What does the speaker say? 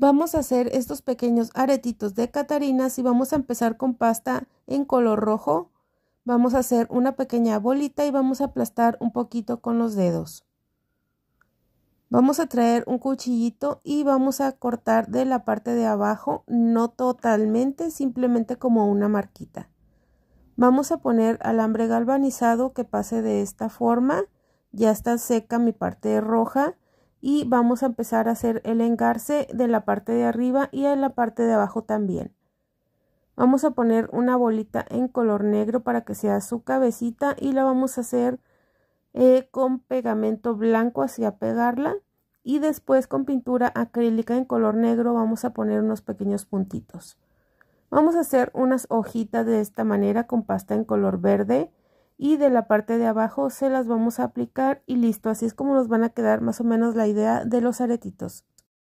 Vamos a hacer estos pequeños aretitos de catarinas y vamos a empezar con pasta en color rojo. Vamos a hacer una pequeña bolita y vamos a aplastar un poquito con los dedos. Vamos a traer un cuchillito y vamos a cortar de la parte de abajo, no totalmente, simplemente como una marquita. Vamos a poner alambre galvanizado que pase de esta forma. Ya está seca mi parte roja y vamos a empezar a hacer el engarce de la parte de arriba y en la parte de abajo también. Vamos a poner una bolita en color negro para que sea su cabecita y la vamos a hacer eh, con pegamento blanco hacia pegarla y después con pintura acrílica en color negro vamos a poner unos pequeños puntitos. Vamos a hacer unas hojitas de esta manera con pasta en color verde y de la parte de abajo se las vamos a aplicar y listo, así es como nos van a quedar más o menos la idea de los aretitos.